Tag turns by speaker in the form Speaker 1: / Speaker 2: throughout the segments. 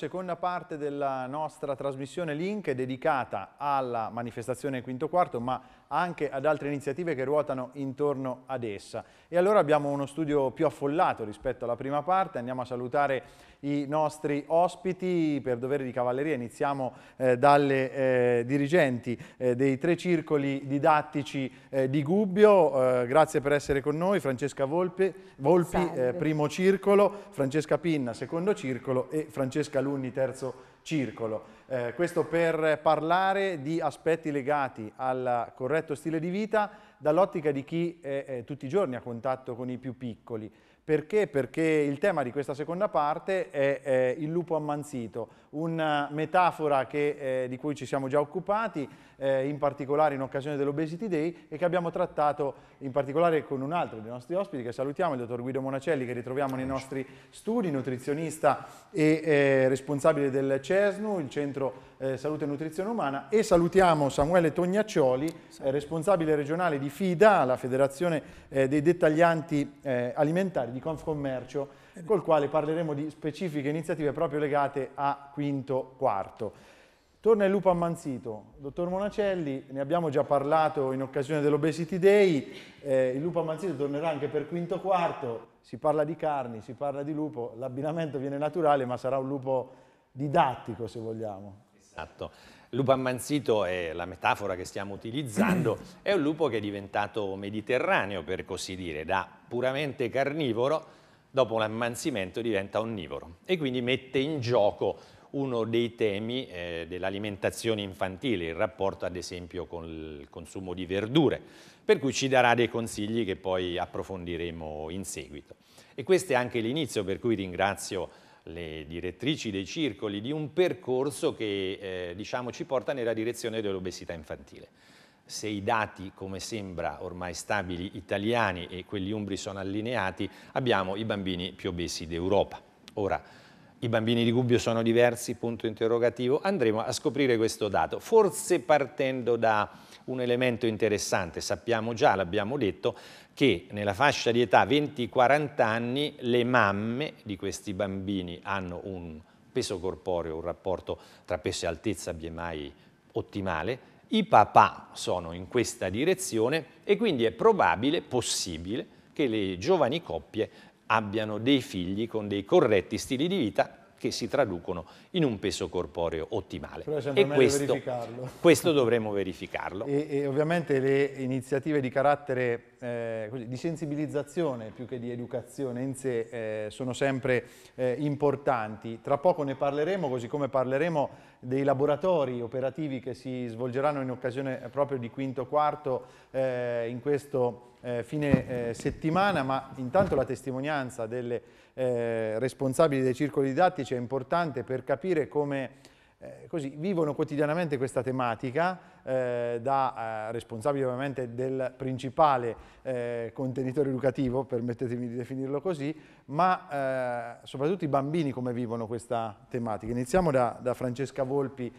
Speaker 1: Seconda parte della nostra trasmissione Link è dedicata alla manifestazione Quinto Quarto, ma anche ad altre iniziative che ruotano intorno ad essa. E allora abbiamo uno studio più affollato rispetto alla prima parte, andiamo a salutare i nostri ospiti. Per dovere di cavalleria iniziamo eh, dalle eh, dirigenti eh, dei tre circoli didattici eh, di Gubbio. Eh, grazie per essere con noi. Francesca Volpe, Volpi, eh, primo circolo, Francesca Pinna, secondo circolo e Francesca Lunni, terzo circolo. Eh, questo per parlare di aspetti legati al corretto stile di vita dall'ottica di chi è, è, tutti i giorni a contatto con i più piccoli. Perché? Perché il tema di questa seconda parte è, è il lupo ammanzito, una metafora che, eh, di cui ci siamo già occupati, eh, in particolare in occasione dell'Obesity Day e che abbiamo trattato in particolare con un altro dei nostri ospiti che salutiamo, il dottor Guido Monacelli che ritroviamo nei nostri studi, nutrizionista e eh, responsabile del CESNU, il Centro eh, Salute e Nutrizione Umana e salutiamo Samuele Tognaccioli, eh, responsabile regionale di FIDA, la Federazione eh, dei Dettaglianti Alimentari di Confcommercio col quale parleremo di specifiche iniziative proprio legate a quinto quarto. Torna il lupo ammanzito. Dottor Monacelli, ne abbiamo già parlato in occasione dell'Obesity Day, eh, il lupo ammanzito tornerà anche per quinto quarto, si parla di carni, si parla di lupo, l'abbinamento viene naturale ma sarà un lupo didattico se vogliamo.
Speaker 2: Esatto. Lupo ammanzito è la metafora che stiamo utilizzando, è un lupo che è diventato mediterraneo per così dire, da puramente carnivoro dopo l'ammansimento diventa onnivoro e quindi mette in gioco uno dei temi eh, dell'alimentazione infantile, il rapporto ad esempio con il consumo di verdure, per cui ci darà dei consigli che poi approfondiremo in seguito. E questo è anche l'inizio per cui ringrazio le direttrici dei circoli di un percorso che eh, diciamo, ci porta nella direzione dell'obesità infantile se i dati, come sembra ormai stabili, italiani e quelli umbri sono allineati, abbiamo i bambini più obesi d'Europa. Ora, i bambini di Gubbio sono diversi, punto interrogativo, andremo a scoprire questo dato, forse partendo da un elemento interessante, sappiamo già, l'abbiamo detto, che nella fascia di età 20-40 anni le mamme di questi bambini hanno un peso corporeo, un rapporto tra peso e altezza BMI ottimale, i papà sono in questa direzione e quindi è probabile, possibile, che le giovani coppie abbiano dei figli con dei corretti stili di vita che si traducono in un peso corporeo ottimale. e questo, questo, dovremo verificarlo.
Speaker 1: E, e, ovviamente le iniziative di carattere eh, di sensibilizzazione più che di educazione in sé eh, sono sempre eh, importanti. Tra poco ne parleremo, così come parleremo dei laboratori operativi che si svolgeranno in occasione proprio di quinto quarto eh, in questo eh, fine eh, settimana, ma intanto la testimonianza delle eh, responsabili dei circoli didattici è importante per capire come eh, così, vivono quotidianamente questa tematica eh, da eh, responsabile ovviamente del principale eh, contenitore educativo, permettetemi di definirlo così, ma eh, soprattutto i bambini come vivono questa tematica. Iniziamo da, da Francesca Volpi,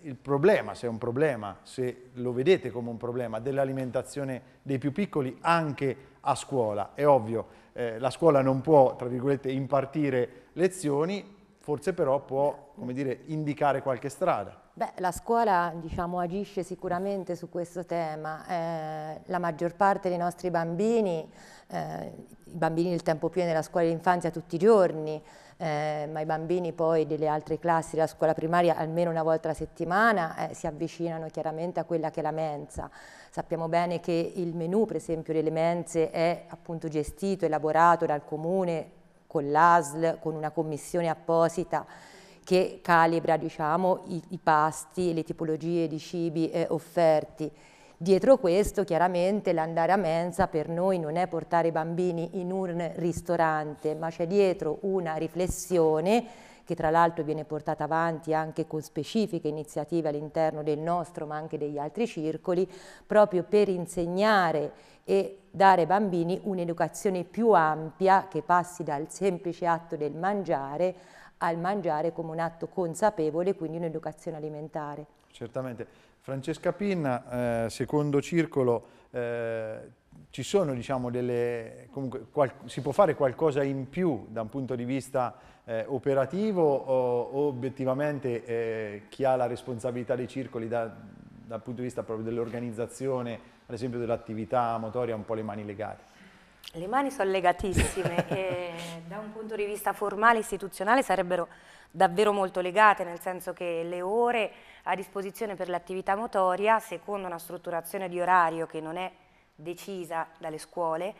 Speaker 1: il problema, se è un problema, se lo vedete come un problema, dell'alimentazione dei più piccoli anche a scuola. È ovvio, la scuola non può, tra virgolette, impartire lezioni, forse però può dire, indicare qualche strada.
Speaker 3: Beh, la scuola diciamo, agisce sicuramente su questo tema. Eh, la maggior parte dei nostri bambini, eh, i bambini del tempo pieno della scuola dell'infanzia tutti i giorni, eh, ma i bambini poi delle altre classi della scuola primaria almeno una volta alla settimana eh, si avvicinano chiaramente a quella che è la mensa. Sappiamo bene che il menù per esempio delle mense è appunto gestito, elaborato dal comune con l'ASL, con una commissione apposita che calibra diciamo, i, i, pasti e le tipologie di cibi eh, offerti. Dietro questo chiaramente l'andare a mensa per noi non è portare i bambini in un ristorante, ma c'è dietro una riflessione che tra l'altro viene portata avanti anche con specifiche iniziative all'interno del nostro ma anche degli altri circoli, proprio per insegnare e dare ai bambini un'educazione più ampia che passi dal semplice atto del mangiare al mangiare come un atto consapevole, quindi un'educazione alimentare.
Speaker 1: Certamente. Francesca Pinna, eh, secondo circolo, eh, ci sono, diciamo, delle, comunque, qual, si può fare qualcosa in più da un punto di vista eh, operativo o, o obiettivamente eh, chi ha la responsabilità dei circoli da, dal punto di vista proprio dell'organizzazione ad esempio dell'attività motoria un po' le mani legate?
Speaker 4: Le mani sono legatissime e da un punto di vista formale e istituzionale sarebbero davvero molto legate, nel senso che le ore a disposizione per l'attività motoria, secondo una strutturazione di orario che non è decisa dalle scuole,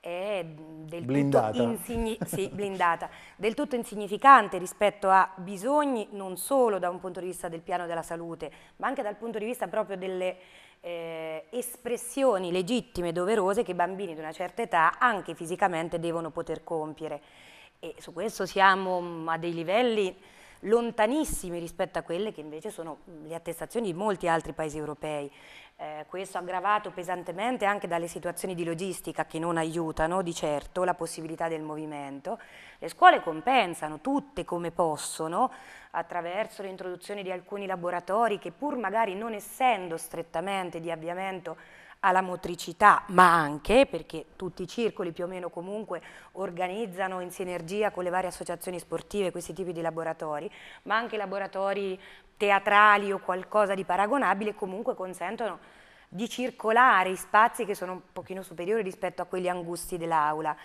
Speaker 4: è del, tutto, sì, del tutto insignificante rispetto a bisogni non solo da un punto di vista del piano della salute, ma anche dal punto di vista proprio delle eh, espressioni legittime e doverose che i bambini di una certa età anche fisicamente devono poter compiere. E su questo siamo mm, a dei livelli lontanissimi rispetto a quelle che invece sono mm, le attestazioni di molti altri paesi europei. Eh, questo aggravato pesantemente anche dalle situazioni di logistica che non aiutano di certo la possibilità del movimento. Le scuole compensano tutte come possono attraverso l'introduzione di alcuni laboratori che pur magari non essendo strettamente di avviamento alla motricità, ma anche, perché tutti i circoli più o meno comunque organizzano in sinergia con le varie associazioni sportive questi tipi di laboratori, ma anche laboratori teatrali o qualcosa di paragonabile comunque consentono di circolare in spazi che sono un pochino superiori rispetto a quelli angusti dell'aula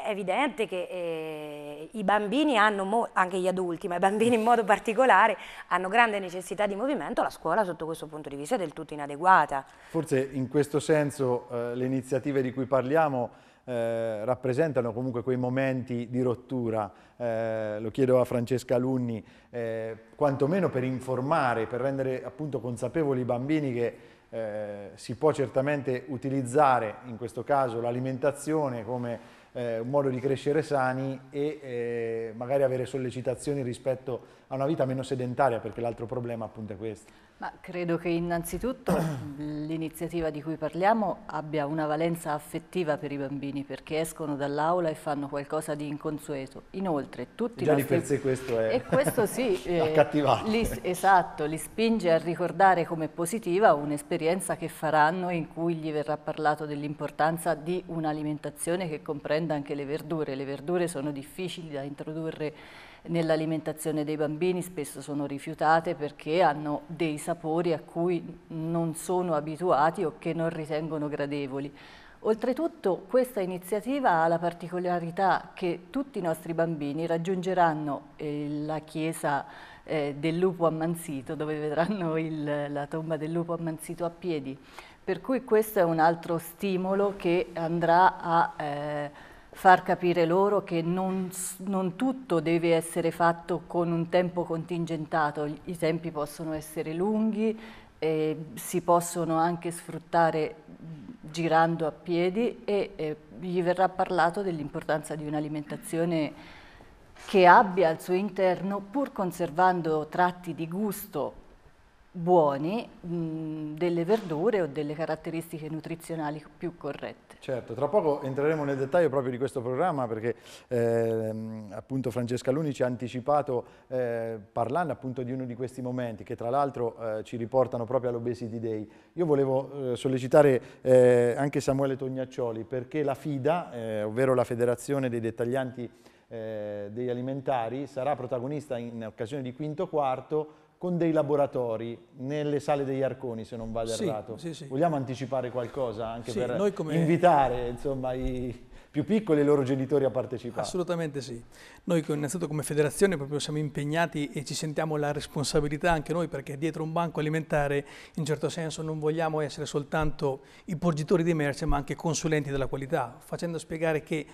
Speaker 4: è evidente che eh, i bambini hanno, anche gli adulti, ma i bambini in modo particolare, hanno grande necessità di movimento, la scuola sotto questo punto di vista è del tutto inadeguata.
Speaker 1: Forse in questo senso eh, le iniziative di cui parliamo eh, rappresentano comunque quei momenti di rottura, eh, lo chiedo a Francesca Alunni, eh, quantomeno per informare, per rendere appunto consapevoli i bambini che eh, si può certamente utilizzare in questo caso l'alimentazione come eh, un modo di crescere sani e eh, magari avere sollecitazioni rispetto a una vita meno sedentaria, perché l'altro problema appunto è questo.
Speaker 5: Ma credo che innanzitutto l'iniziativa di cui parliamo abbia una valenza affettiva per i bambini perché escono dall'aula e fanno qualcosa di inconsueto. Inoltre tutti Già nostri... di per sé
Speaker 1: questo è e questo sì, eh, li,
Speaker 5: esatto, li spinge a ricordare come positiva un'esperienza che faranno in cui gli verrà parlato dell'importanza di un'alimentazione che comprenda anche le verdure. Le verdure sono difficili da introdurre nell'alimentazione dei bambini spesso sono rifiutate perché hanno dei sapori a cui non sono abituati o che non ritengono gradevoli. Oltretutto questa iniziativa ha la particolarità che tutti i nostri bambini raggiungeranno eh, la chiesa eh, del lupo ammanzito, dove vedranno il, la tomba del lupo ammanzito a piedi, per cui questo è un altro stimolo che andrà a... Eh, far capire loro che non, non, tutto deve essere fatto con un tempo contingentato, i tempi possono essere lunghi, eh, si possono anche sfruttare girando a piedi e eh, gli verrà parlato dell'importanza di un'alimentazione che abbia al suo interno, pur conservando tratti di gusto buoni mh, delle verdure o delle caratteristiche nutrizionali più corrette.
Speaker 1: Certo, tra poco entreremo nel dettaglio proprio di questo programma perché eh, appunto Francesca Luni ci ha anticipato eh, parlando appunto di uno di questi momenti che tra l'altro eh, ci riportano proprio all'Obesity Day. Io volevo eh, sollecitare eh, anche Samuele Tognaccioli perché la FIDA, eh, ovvero la Federazione dei Dettaglianti degli Alimentari, sarà protagonista in occasione di quinto quarto con dei laboratori nelle sale degli Arconi, se non vado sì, errato. Sì, sì. Vogliamo anticipare qualcosa
Speaker 6: anche per come... invitare
Speaker 1: insomma, i più piccoli e i loro genitori a partecipare? Assolutamente
Speaker 6: sì. Noi innanzitutto come federazione proprio siamo impegnati e ci sentiamo la responsabilità anche noi perché dietro un banco alimentare in certo senso non vogliamo essere soltanto i porgitori di merce ma anche consulenti della qualità, facendo spiegare che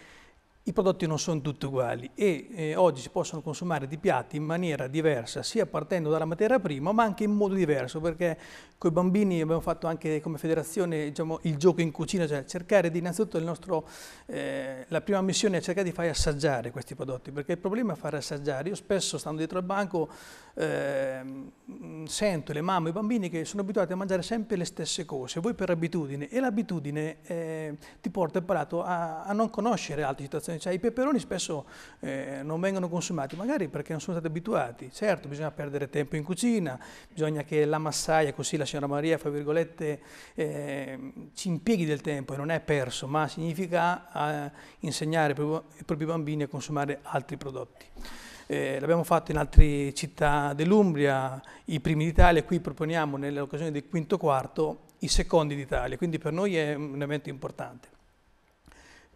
Speaker 6: i prodotti non sono tutti uguali e eh, oggi si possono consumare di piatti in maniera diversa, sia partendo dalla materia prima, ma anche in modo diverso, perché con i bambini abbiamo fatto anche come federazione diciamo, il gioco in cucina, cioè cercare di innanzitutto nostro, eh, la prima missione è cercare di far assaggiare questi prodotti, perché il problema è far assaggiare. Io spesso, stando dietro al banco, eh, sento le mamme e i bambini che sono abituati a mangiare sempre le stesse cose, voi per abitudine, e l'abitudine eh, ti porta il palato a, a non conoscere altre situazioni cioè, i peperoni spesso eh, non vengono consumati, magari perché non sono stati abituati. Certo, bisogna perdere tempo in cucina, bisogna che la massaia, così la signora Maria, fra virgolette, eh, ci impieghi del tempo e non è perso, ma significa eh, insegnare ai propri bambini a consumare altri prodotti. Eh, l'abbiamo fatto in altre città dell'Umbria, i primi d'Italia, qui proponiamo nell'occasione del quinto quarto i secondi d'Italia, quindi per noi è un evento importante.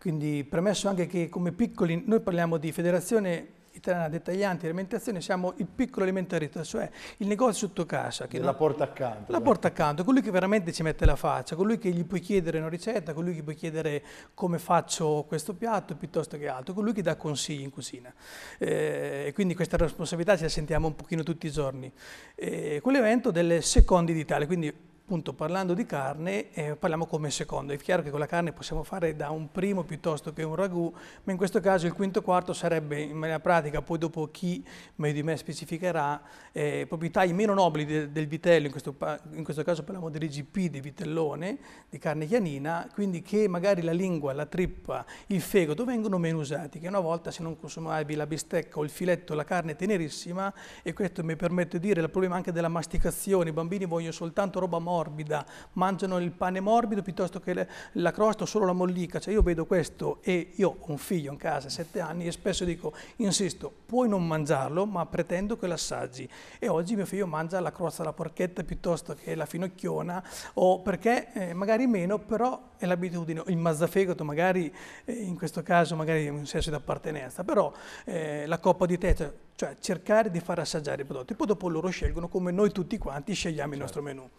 Speaker 6: Quindi premesso anche che come piccoli, noi parliamo di federazione italiana dettagliante alimentazione, siamo il piccolo alimentarista, cioè il negozio sotto casa. Che la porta accanto. La beh. porta accanto, colui che veramente ci mette la faccia, colui che gli puoi chiedere una ricetta, colui che puoi chiedere come faccio questo piatto piuttosto che altro, colui che dà consigli in cucina. Eh, e quindi questa responsabilità ce la sentiamo un pochino tutti i giorni. Eh, quell'evento delle seconde d'Italia, quindi appunto parlando di carne eh, parliamo come secondo, è chiaro che con la carne possiamo fare da un primo piuttosto che un ragù, ma in questo caso il quinto quarto sarebbe in maniera pratica, poi dopo chi meglio di me specificherà, eh, proprietà meno nobili de, del vitello, in questo, in questo caso parliamo dell'IGP di vitellone, di carne chianina, quindi che magari la lingua, la trippa, il fegato vengono meno usati, che una volta se non consumavi la bistecca o il filetto, la carne è tenerissima e questo mi permette di dire il problema anche della masticazione, i bambini vogliono soltanto roba morta, morbida, mangiano il pane morbido piuttosto che la crosta o solo la mollica. Cioè io vedo questo e io ho un figlio in casa, sette anni, e spesso dico, insisto, puoi non mangiarlo, ma pretendo che l'assaggi. E oggi mio figlio mangia la crosta alla porchetta piuttosto che la finocchiona, o perché eh, magari meno, però è l'abitudine, il mazzafegato magari, eh, in questo caso magari è un senso di appartenenza, però eh, la coppa di tè, cioè, cioè cercare di far assaggiare i prodotti, poi dopo loro scelgono come noi tutti quanti scegliamo certo. il nostro certo. menù.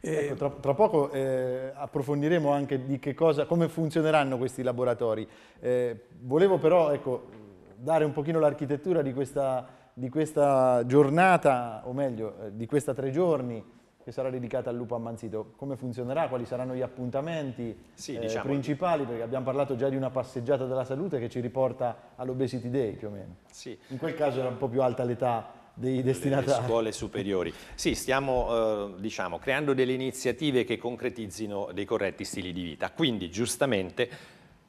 Speaker 1: Ecco, eh, tra, tra, poco eh, approfondiremo anche di che cosa, come funzioneranno questi laboratori. Eh, volevo però ecco, dare un pochino l'architettura di, di questa, giornata, o meglio, eh, di questa tre giorni, che sarà dedicata al lupo ammanzito. Come funzionerà? Quali saranno gli appuntamenti sì, eh, diciamo. principali? Perché abbiamo parlato già di una passeggiata della salute che ci riporta all'Obesity Day più o meno. Sì. In quel caso era un po' più alta l'età dei destinatari. Le
Speaker 2: scuole superiori. Sì, stiamo eh, diciamo, creando delle iniziative che concretizzino dei corretti stili di vita. Quindi, giustamente,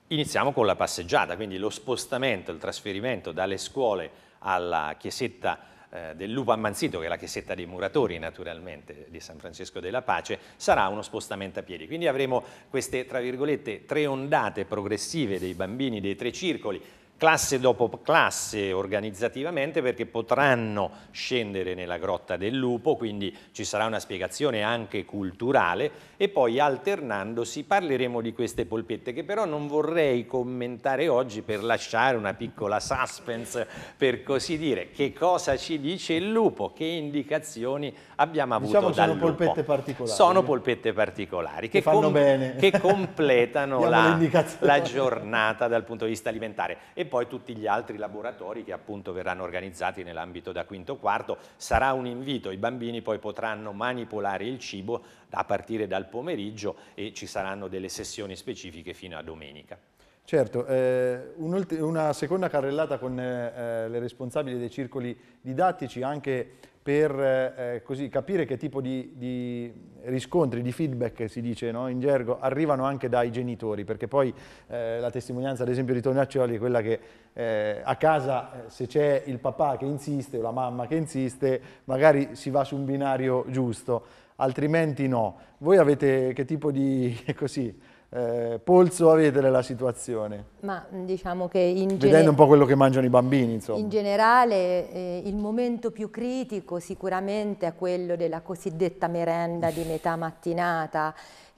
Speaker 2: iniziamo con la passeggiata, quindi lo spostamento, il trasferimento dalle scuole alla chiesetta eh, del Lupo Ammanzito, che è la chiesetta dei muratori naturalmente di San Francesco della Pace, sarà uno spostamento a piedi. Quindi avremo queste, tra virgolette, tre ondate progressive dei bambini dei tre circoli classe dopo classe organizzativamente perché potranno scendere nella grotta del lupo, quindi ci sarà una spiegazione anche culturale e poi alternandosi parleremo di queste polpette che però non vorrei commentare oggi per lasciare una piccola suspense per così dire. Che cosa ci dice il lupo? Che indicazioni abbiamo avuto diciamo dal sono lupo? polpette particolari. Sono polpette particolari che, che fanno bene. che completano la, la giornata dal punto di vista alimentare. E poi tutti gli altri laboratori che appunto verranno organizzati nell'ambito da quinto quarto. Sarà un invito, i bambini poi potranno manipolare il cibo a partire dal pomeriggio e ci saranno delle sessioni specifiche fino a domenica.
Speaker 1: Certo, eh, un una seconda carrellata con eh, eh, le responsabili dei circoli didattici, anche per eh, eh, così, capire che tipo di, di, riscontri, di feedback si dice no? in gergo, arrivano anche dai genitori, perché poi eh, la testimonianza ad esempio di Tognaccioli è quella che eh, a casa eh, se c'è il papà che insiste o la mamma che insiste, magari si va su un binario giusto, altrimenti no. Voi avete che tipo di così, eh, polso avete vedere la situazione.
Speaker 3: Ma mm, diciamo che in Vedendo un
Speaker 1: po' quello che mangiano i bambini, insomma. In
Speaker 3: generale eh, il momento più critico sicuramente è quello della cosiddetta merenda di metà mattinata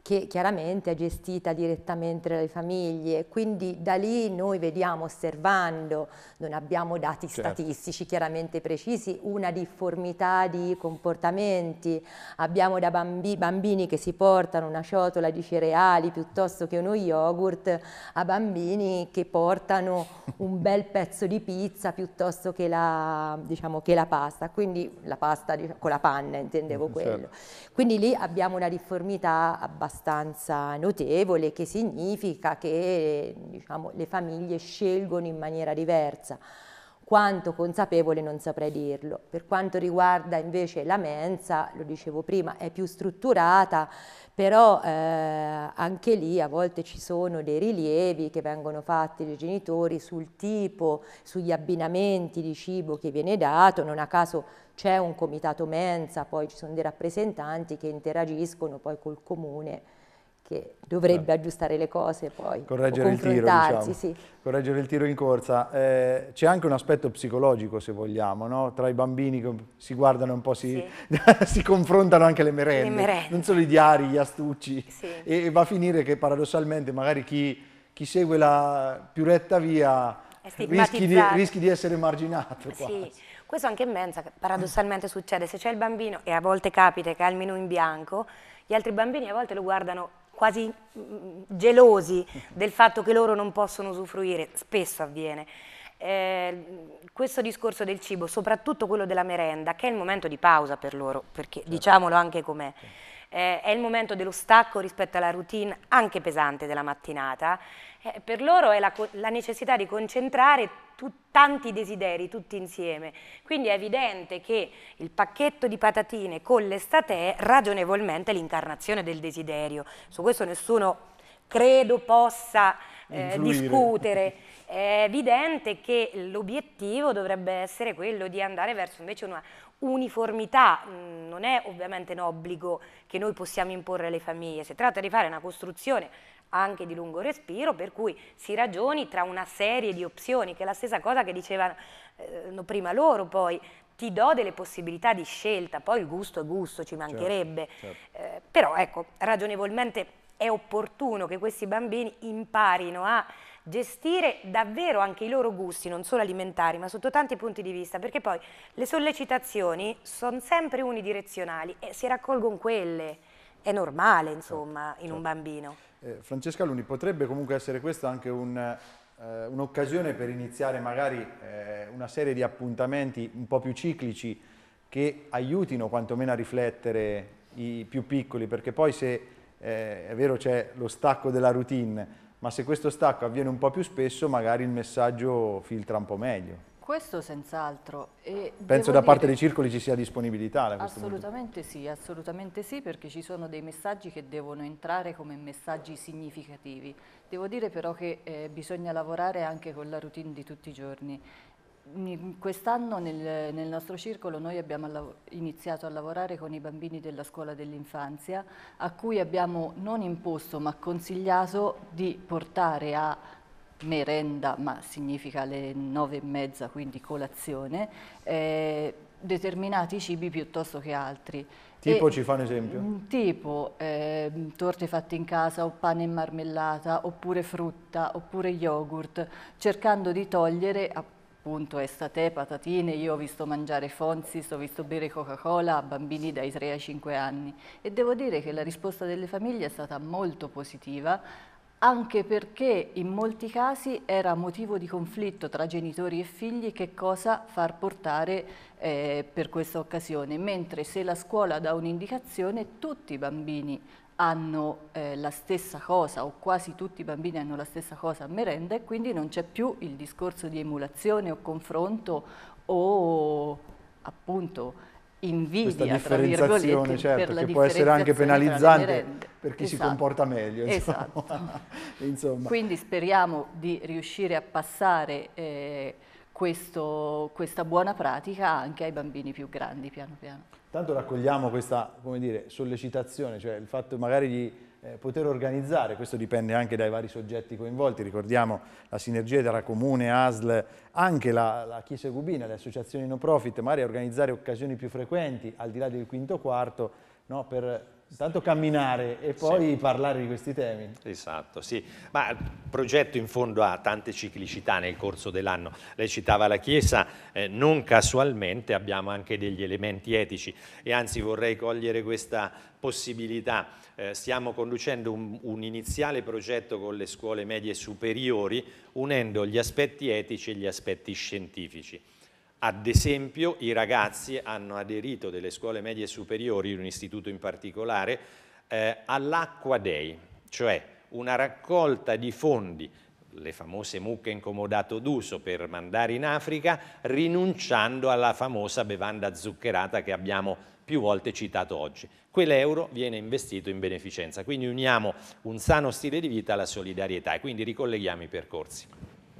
Speaker 3: che chiaramente è gestita direttamente dalle famiglie, quindi da lì noi vediamo osservando, non abbiamo dati certo. statistici chiaramente precisi, una difformità di comportamenti, abbiamo da bambi bambini che si portano una ciotola di cereali piuttosto che uno yogurt, a bambini che portano un bel pezzo di pizza piuttosto che la, diciamo, che la pasta, quindi la pasta con la panna intendevo mm-hmm, certo. quello. Certo. Quindi lì abbiamo una difformità abbastanza abbastanza notevole che significa che diciamo, le famiglie scelgono in maniera diversa quanto consapevole non saprei dirlo. Per quanto riguarda invece la mensa, lo dicevo prima, è più strutturata, però eh, anche lì a volte ci sono dei rilievi che vengono fatti dai genitori sul tipo, sugli abbinamenti di cibo che viene dato, non a caso c'è un comitato mensa, poi ci sono dei rappresentanti che interagiscono poi col comune che dovrebbe aggiustare le cose poi. Correggere il tiro, diciamo. sì.
Speaker 1: Correggere il tiro in corsa. Eh, c'è anche un aspetto psicologico, se vogliamo, no? tra i bambini che si guardano un po', si, sì. si confrontano anche le merende. le merende, non solo i diari, gli astucci. Sì. E, e, va a finire che paradossalmente magari chi, chi segue la più retta via rischi di, rischi di, essere marginato. Sì.
Speaker 4: Questo anche in mensa paradossalmente succede, se c'è il bambino e a volte capita che ha il menù in bianco, gli altri bambini a volte lo guardano quasi mm, gelosi del fatto che loro non possono usufruire, spesso avviene. Eh, questo discorso del cibo, soprattutto quello della merenda, che è il momento di pausa per loro, perché certo. diciamolo anche com'è. Certo eh, è il momento dello stacco rispetto alla routine anche pesante della mattinata, eh, per loro è la, la, necessità di concentrare tanti desideri tutti insieme, quindi è evidente che il pacchetto di patatine con l'estate è ragionevolmente l'incarnazione del desiderio, su questo nessuno credo possa eh, discutere. È evidente che l'obiettivo dovrebbe essere quello di andare verso invece una, uniformità mm, non è ovviamente un obbligo che noi possiamo imporre alle famiglie, si tratta di fare una costruzione anche di lungo respiro, per cui si ragioni tra una serie di opzioni, che è la stessa cosa che dicevano eh, prima loro poi, ti do delle possibilità di scelta, poi il gusto è gusto, ci certo, mancherebbe, certo, certo. Eh, però ecco, ragionevolmente è opportuno che questi bambini imparino a gestire davvero anche i loro gusti, non solo alimentari, ma sotto tanti punti di vista, perché poi le sollecitazioni sono sempre unidirezionali e si raccolgono quelle, è normale certo, insomma certo, in certo. un bambino.
Speaker 1: Eh, Francesca Luni, potrebbe comunque essere questa anche eh, un'occasione eh, un per iniziare magari eh, una serie di appuntamenti un po' più ciclici che aiutino quantomeno a riflettere i più piccoli, perché poi se eh, è vero c'è lo stacco della routine, ma se questo stacco avviene un po' più spesso magari il messaggio filtra un po' meglio.
Speaker 5: Questo senz'altro. Penso da dire... parte dei circoli
Speaker 1: ci sia disponibilità. assolutamente
Speaker 5: sì, assolutamente sì, perché ci sono dei messaggi che devono entrare come messaggi significativi. Devo dire però che eh, bisogna lavorare anche con la routine di tutti i giorni Quest'anno nel, nel, nostro circolo noi abbiamo iniziato a lavorare con i bambini della scuola dell'infanzia a cui abbiamo non imposto ma consigliato di portare a merenda, ma significa le nove e mezza, quindi colazione, eh, determinati cibi piuttosto che altri. Tipo, e, ci fa un esempio? Mm, tipo, eh, torte fatte in casa o pane e marmellata, oppure frutta, oppure yogurt, cercando di togliere appunto appunto estate, patatine, io ho visto mangiare Fonsis, ho visto bere Coca-Cola a bambini dai 3 ai 5 anni e devo dire che la risposta delle famiglie è stata molto positiva anche perché in molti casi era motivo di conflitto tra genitori e figli che cosa far portare eh, per questa occasione, mentre se la scuola dà un'indicazione tutti i bambini hanno eh, la stessa cosa o quasi tutti i bambini hanno la stessa cosa a merenda e quindi non c'è più il discorso di emulazione o confronto o appunto invidia questa differenziazione certo che può essere anche penalizzante per chi esatto. si comporta meglio insomma. Esatto. insomma. quindi speriamo di riuscire a passare eh, questo, questa buona pratica anche ai bambini più grandi piano piano.
Speaker 1: Tanto raccogliamo questa dire, sollecitazione, cioè il fatto magari di eh, poter organizzare, questo dipende anche dai vari soggetti coinvolti, ricordiamo la sinergia tra Comune, ASL, anche la, la Chiesa Cubina, le associazioni no profit, magari organizzare occasioni più frequenti al di là del quinto quarto no, per Intanto camminare e poi sì.
Speaker 2: parlare di questi temi. Esatto, sì. Ma il progetto in fondo ha tante ciclicità nel corso dell'anno. Lei citava la Chiesa, eh, non casualmente abbiamo anche degli elementi etici e anzi vorrei cogliere questa possibilità. Eh, stiamo conducendo un, un iniziale progetto con le scuole medie superiori unendo gli aspetti etici e gli aspetti scientifici. Ad esempio i ragazzi hanno aderito delle scuole medie superiori, un istituto in particolare, eh, all'Acqua Day, cioè una raccolta di fondi le famose mucche incomodato d'uso per mandare in Africa, rinunciando alla famosa bevanda zuccherata che abbiamo più volte citato oggi. Quell'euro viene investito in beneficenza, quindi uniamo un sano stile di vita alla solidarietà e quindi ricolleghiamo i percorsi.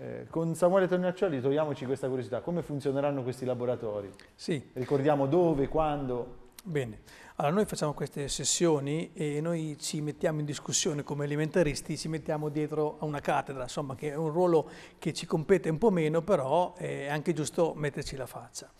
Speaker 1: Eh, con Samuele Tognaccioli togliamoci questa curiosità, come funzioneranno questi laboratori? Sì. Ricordiamo dove, quando?
Speaker 6: Bene, allora noi facciamo queste sessioni e noi ci mettiamo in discussione come elementaristi, ci mettiamo dietro a una cattedra, insomma che è un ruolo che ci compete un po' meno, però è anche giusto metterci la faccia.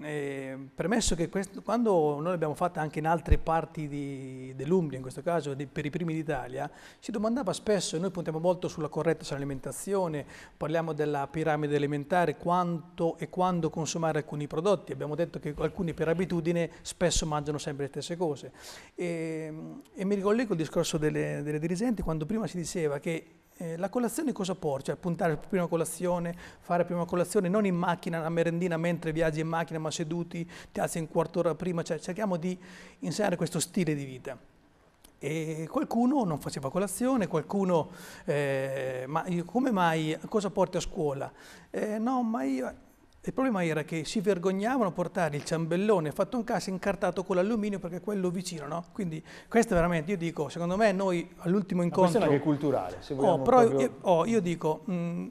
Speaker 6: Eh, premesso che questo, quando noi l'abbiamo fatta anche in altre parti di, dell'Umbria, in questo caso di, per i primi d'Italia, si domandava spesso, e noi puntiamo molto sulla corretta alimentazione, parliamo della piramide alimentare, quanto e quando consumare alcuni prodotti. Abbiamo detto che alcuni per abitudine spesso mangiano sempre le stesse cose. E, ehm, e mi ricollego al discorso delle, delle dirigenti quando prima si diceva che eh, la colazione cosa porta? Cioè puntare prima colazione, fare prima colazione, non in macchina, una merendina mentre viaggi in macchina, ma seduti, ti alzi un quarto d'ora prima, cioè cerchiamo di insegnare questo stile di vita. E qualcuno non faceva colazione, qualcuno, eh, ma come mai, cosa porti a scuola? Eh, no, ma io, il problema era che si vergognavano a portare il ciambellone fatto in casa incartato con l'alluminio perché è quello vicino, no? Quindi questo è veramente, io dico, secondo me noi all'ultimo incontro... Ma questa è anche
Speaker 1: culturale, se oh, vogliamo oh, però proprio... io, oh, io
Speaker 6: dico, mh,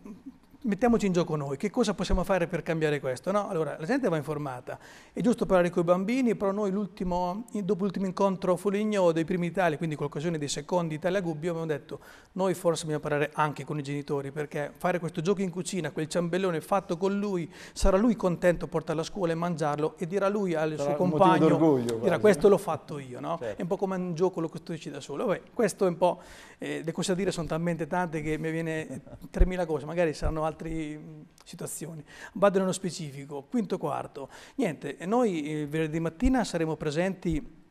Speaker 6: mettiamoci in gioco noi, che cosa possiamo fare per cambiare questo? No? Allora, la gente va informata, è giusto parlare con i bambini, però noi dopo l'ultimo incontro a Foligno dei primi Italia, quindi con l'occasione dei secondi Italia Gubbio, abbiamo detto, noi forse dobbiamo parlare anche con i genitori, perché fare questo gioco in cucina, quel ciambellone fatto con lui, sarà lui contento a portarlo a scuola e mangiarlo e dirà lui al sarà suo compagno, dirà questo l'ho fatto io, no? certo. è un po' come un gioco lo costruisci da solo. Vabbè, questo è un po', eh, le cose da dire sono talmente tante che mi viene 3.000 cose, magari saranno altre altre mm, situazioni. Vado nello specifico, quinto, quarto. Niente, noi eh, venerdì mattina saremo presenti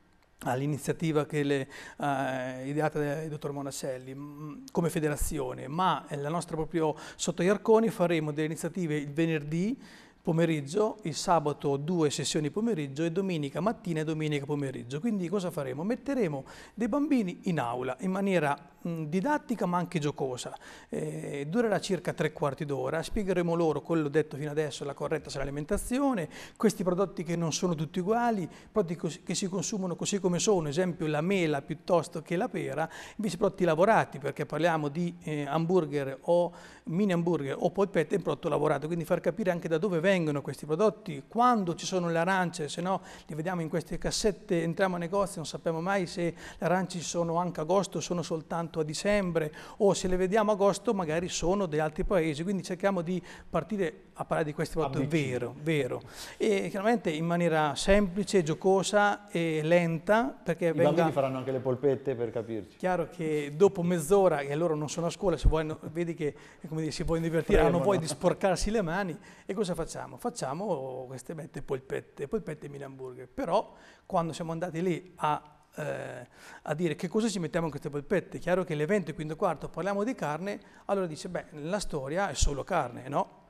Speaker 6: all'iniziativa che le, eh, ideata dal dottor Monacelli mm, come federazione, ma la nostra proprio sotto gli arconi faremo delle iniziative il venerdì pomeriggio, il sabato due sessioni pomeriggio e domenica mattina e domenica pomeriggio. Quindi cosa faremo? Metteremo dei bambini in aula in maniera didattica ma anche giocosa. Eh, durerà circa tre quarti d'ora, spiegheremo loro quello detto fino adesso, la corretta sarà l'alimentazione, questi prodotti che non sono tutti uguali, prodotti che si consumano così come sono, esempio la mela piuttosto che la pera, invece prodotti lavorati perché parliamo di eh, hamburger o mini hamburger o polpette in prodotto lavorato, quindi far capire anche da dove vengono vengono questi prodotti, quando ci sono le arance, se no li vediamo in queste cassette, entriamo a negozio, non sappiamo mai se le arance sono anche agosto, sono soltanto a dicembre, o se le vediamo agosto magari sono di altri paesi, quindi cerchiamo di partire a parlare di questi prodotti, vero, vero, e chiaramente in maniera semplice, giocosa e lenta, perché I venga... bambini
Speaker 1: faranno anche le polpette per capirci.
Speaker 6: Chiaro che dopo mezz'ora, e loro non sono a scuola, se vogliono, vedi che dire, si vogliono divertire, Premono. non vuoi di sporcarsi le mani, e cosa facciamo? facciamo? Facciamo queste bette polpette, polpette mini hamburger. Però quando siamo andati lì a, eh, a dire che cosa ci mettiamo in queste polpette, chiaro che l'evento il quinto quarto parliamo di carne, allora dice, beh, nella storia è solo carne, no?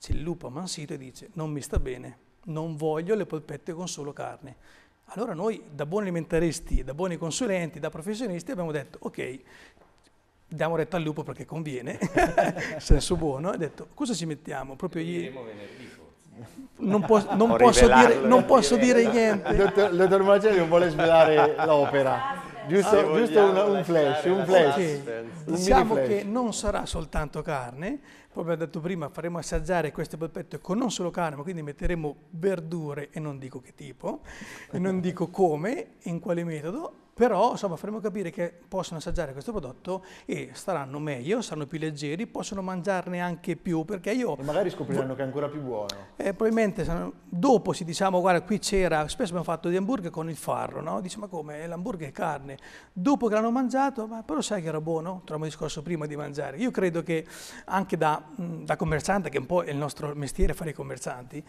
Speaker 6: C'è il lupo mansito e dice, non mi sta bene, non voglio le polpette con solo carne. Allora noi da buoni alimentaristi, da buoni consulenti, da professionisti abbiamo detto, ok, diamo retta al lupo perché conviene, senso buono, ho detto cosa ci mettiamo? Proprio ieri. Non, po- non posso, dire, non posso dire niente. Il dottor, dottor Marcelli
Speaker 1: non vuole svelare l'opera. Giusto, giusto un, un, flash, un flash. Okay. Un diciamo flash. che
Speaker 6: non sarà soltanto carne, poi abbiamo detto prima, faremo assaggiare queste polpette con non solo carne, ma quindi metteremo verdure, e non dico che tipo, e non dico come, in quale metodo, però insomma faremo capire che possono assaggiare questo prodotto e staranno meglio, saranno più leggeri, possono mangiarne anche più perché io... E magari scopriranno che è ancora più buono. Eh, probabilmente dopo si diciamo guarda qui c'era, spesso abbiamo fatto di hamburger con il farro, no? Dice ma come, l'hamburger è carne. Dopo che l'hanno mangiato, ma però sai che era buono? Troviamo il discorso prima di mangiare. Io credo che anche da Mm, da commerciante, che è un po' il nostro mestiere fare i commercianti,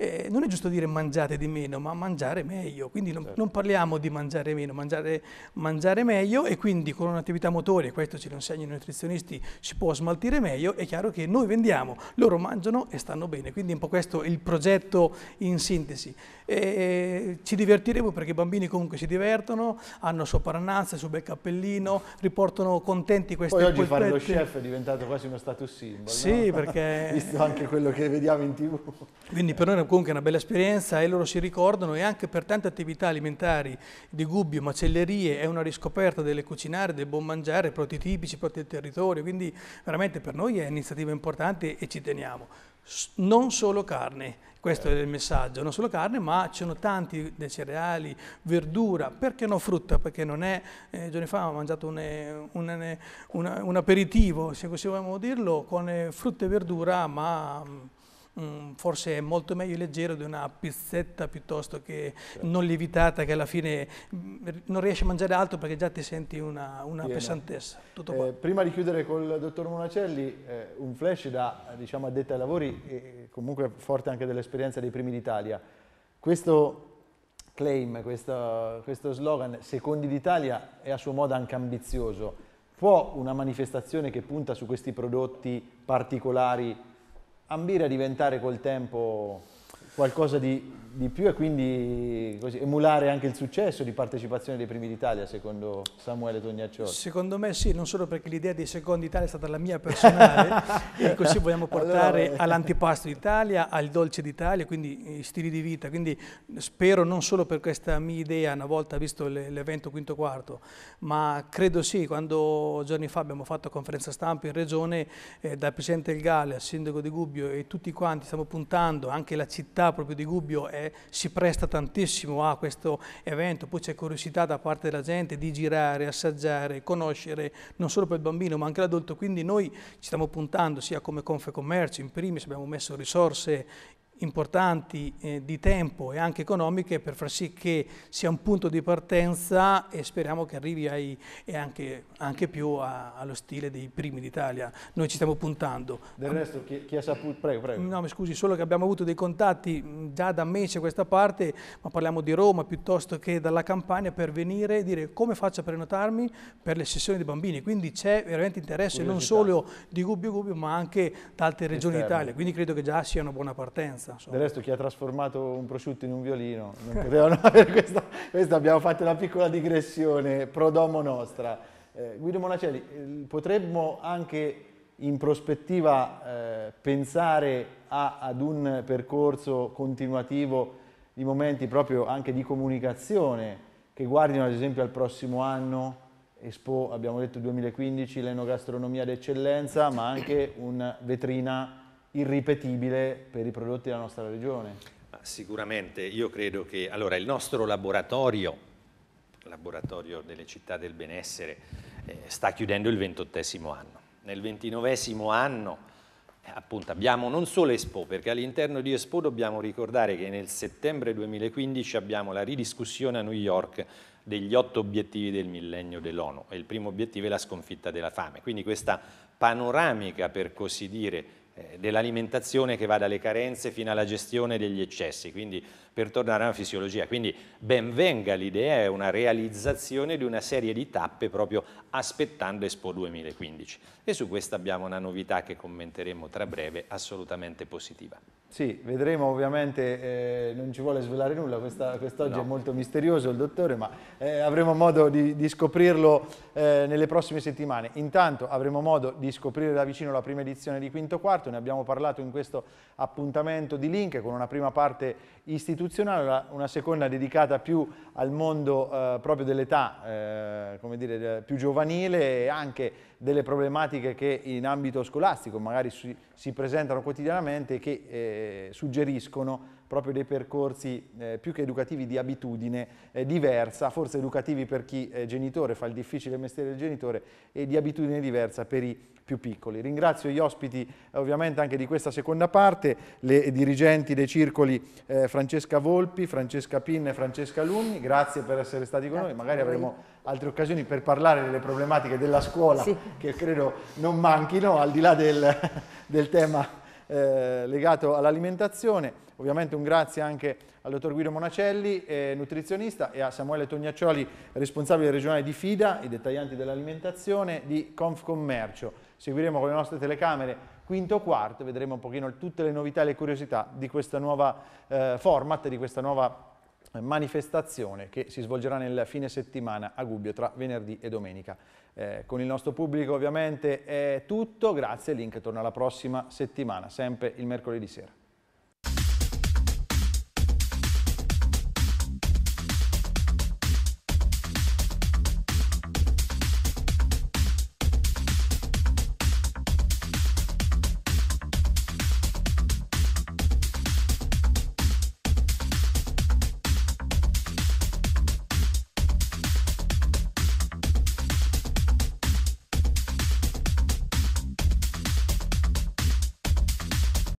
Speaker 6: eh, non è giusto dire mangiate di meno, ma mangiare meglio. Quindi non, certo. non parliamo di mangiare meno, mangiare, mangiare, meglio e quindi con un'attività motoria, questo ce lo insegnano i nutrizionisti, si può smaltire meglio, è chiaro che noi vendiamo, loro mangiano e stanno bene. Quindi un po' questo è il progetto in sintesi. E, eh, ci divertiremo perché i bambini comunque si divertono, hanno il suo bel cappellino, riportano contenti questi Poi oggi polpette. fare lo chef
Speaker 1: è diventato quasi uno status symbol. Sì, no? perché... Visto anche quello che
Speaker 6: vediamo in tv. Quindi per noi è comunque è una bella esperienza e loro si ricordano e anche per tante attività alimentari di Gubbio, macellerie, è una riscoperta delle cucinare, del buon mangiare, prodotti tipici, prodotti del territorio, quindi veramente per noi è un'iniziativa importante e ci teniamo. Non solo carne, questo è il messaggio, non solo carne, ma ci sono tanti dei cereali, verdura, perché no frutta? Perché non è, eh, giorni fa ho mangiato un, un, un, un aperitivo, se possiamo dirlo, con eh, frutta e verdura, ma mm, forse è molto meglio leggero di una pizzetta piuttosto che certo. non lievitata che alla fine mm, non riesci a mangiare altro perché già ti senti una, una pesantezza.
Speaker 1: Eh, prima di chiudere col dottor Monacelli, eh, un flash da diciamo, addetta ai lavori e comunque forte anche dell'esperienza dei primi d'Italia. Questo claim, questo, questo slogan, Secondi d'Italia, è a suo modo anche ambizioso. Può una manifestazione che punta su questi prodotti particolari ambire a diventare col tempo qualcosa di, di più e quindi così, emulare anche il successo di partecipazione dei primi d'Italia secondo Samuele Tognaccioli.
Speaker 6: Secondo me sì, non solo perché l'idea dei secondi d'Italia è stata la mia personale e così vogliamo portare allora... all'antipasto d'Italia, al dolce d'Italia, quindi stili di vita, quindi spero non solo per questa mia idea una volta visto l'evento quinto quarto, ma credo sì, quando giorni fa abbiamo fatto conferenza stampa in regione eh, dal Presidente del al Sindaco di Gubbio e tutti quanti stiamo puntando, anche la città proprio di Gubbio è, si presta tantissimo a questo evento, poi c'è curiosità da parte della gente di girare, assaggiare, conoscere, non solo per il bambino ma anche l'adulto, quindi noi ci stiamo puntando sia come Confecommercio in primis, abbiamo messo risorse importanti eh, di tempo e anche economiche per far sì che sia un punto di partenza e speriamo che arrivi ai, e anche, anche più a, allo stile dei primi d'Italia. Noi ci stiamo puntando. Del resto chi, chi ha saputo... Prego, prego. No, mi scusi, solo che abbiamo avuto dei contatti mm, già da mesi a questa parte, ma parliamo di Roma piuttosto che dalla Campania per venire e dire come faccio a prenotarmi per le sessioni dei bambini. Quindi c'è veramente interesse Curiosità. non solo di Gubbio Gubbio ma anche da altre regioni d'Italia. Quindi credo che già sia una buona partenza bellezza. Insomma.
Speaker 1: Del resto chi ha trasformato un prosciutto in un violino non potevano avere questa, questa abbiamo fatto una piccola digressione pro domo nostra. Eh, Guido Monacelli, eh, potremmo anche in prospettiva eh, pensare a, ad un percorso continuativo di momenti proprio anche di comunicazione che guardino ad esempio al prossimo anno, Expo abbiamo detto 2015, l'enogastronomia d'eccellenza, ma anche una vetrina irripetibile per i prodotti della nostra regione.
Speaker 2: Sicuramente, io credo che allora, il nostro laboratorio, laboratorio delle città del benessere, eh, sta chiudendo il ventottesimo anno. Nel ventinovesimo anno eh, appunto, abbiamo non solo Expo, perché all'interno di Expo dobbiamo ricordare che nel settembre 2015 abbiamo la ridiscussione a New York degli otto obiettivi del millennio dell'ONU e il primo obiettivo è la sconfitta della fame. Quindi questa panoramica, per così dire, eh, dell'alimentazione che va dalle carenze fino alla gestione degli eccessi, quindi per tornare alla fisiologia. Quindi ben venga l'idea, è una realizzazione di una serie di tappe proprio aspettando Expo 2015 e su questa abbiamo una novità che commenteremo tra breve assolutamente positiva.
Speaker 1: Sì, vedremo ovviamente, eh, non ci vuole svelare nulla, quest'oggi no. è molto misterioso il dottore, ma eh, avremo modo di, di scoprirlo eh, nelle prossime settimane. Intanto avremo modo di scoprire da vicino la prima edizione di Quinto Quarto, ne abbiamo parlato in questo appuntamento di Link con una prima parte istituzionale, una seconda dedicata più al mondo eh, proprio dell'età, eh, come dire, più giovanile e anche delle problematiche che in ambito scolastico magari si, si presentano quotidianamente e che eh, suggeriscono proprio dei percorsi eh, più che educativi di abitudine eh, diversa, forse educativi per chi è eh, genitore, fa il difficile mestiere del genitore e di abitudine diversa per i più piccoli. Ringrazio gli ospiti eh, ovviamente anche di questa seconda parte, le dirigenti dei circoli eh, Francesca Volpi, Francesca Pin e Francesca Lunni, grazie per essere stati con noi, magari avremo altre occasioni per parlare delle problematiche della scuola sì. che credo non manchino al di là del, del tema eh, legato all'alimentazione. Ovviamente un grazie anche al dottor Guido Monacelli, eh, nutrizionista, e a Samuele Tognaccioli, responsabile regionale di FIDA, i dettaglianti dell'alimentazione, di Confcommercio. Seguiremo con le nostre telecamere quinto quarto, vedremo un pochino tutte le novità e le curiosità di questa nuova eh, format, di questa nuova manifestazione che si svolgerà nel fine settimana a Gubbio tra venerdì e domenica. Eh, con il nostro pubblico ovviamente è tutto, grazie Link torna la prossima settimana, sempre il mercoledì sera.